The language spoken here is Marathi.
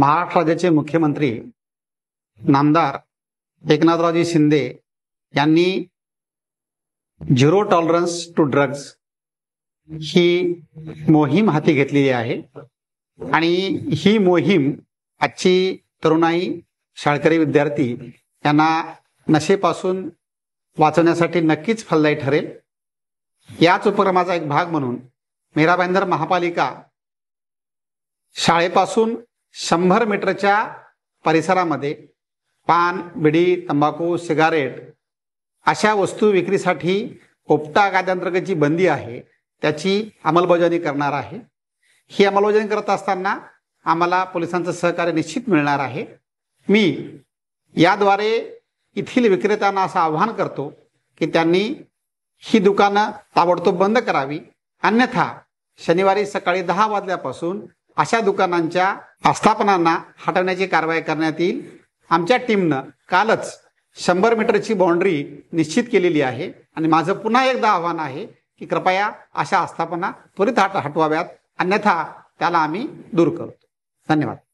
महाराष्ट्र राज्याचे मुख्यमंत्री नामदार एकनाथरावजी शिंदे यांनी झिरो टॉलरन्स टू ड्रग्ज ही मोहीम हाती घेतलेली आहे आणि ही मोहीम आजची तरुणाई शाळकरी विद्यार्थी यांना नशेपासून वाचवण्यासाठी नक्कीच फलदायी ठरेल याच उपक्रमाचा एक भाग म्हणून मेराबाईंदर महापालिका शाळेपासून शंभर मीटरच्या परिसरामध्ये पान बिडी तंबाखू सिगारेट अशा वस्तू विक्रीसाठी ओपटा कायद्यांतर्गत जी बंदी आहे त्याची अंमलबजावणी करणार आहे ही अंमलबजावणी करत असताना आम्हाला पोलिसांचं सहकार्य निश्चित मिळणार आहे मी याद्वारे येथील विक्रेत्यांना असं आव्हान करतो की त्यांनी ही दुकानं ताबडतोब बंद करावी अन्यथा शनिवारी सकाळी दहा वाजल्यापासून अशा दुकानांच्या आस्थापनांना हटवण्याची कारवाई करण्यात येईल आमच्या टीमनं कालच शंभर मीटरची बाउंड्री निश्चित केलेली आहे आणि माझं पुन्हा एकदा आव्हान आहे की कृपया अशा आस्थापना त्वरित हट हटवाव्यात अन्यथा त्याला आम्ही दूर करतो धन्यवाद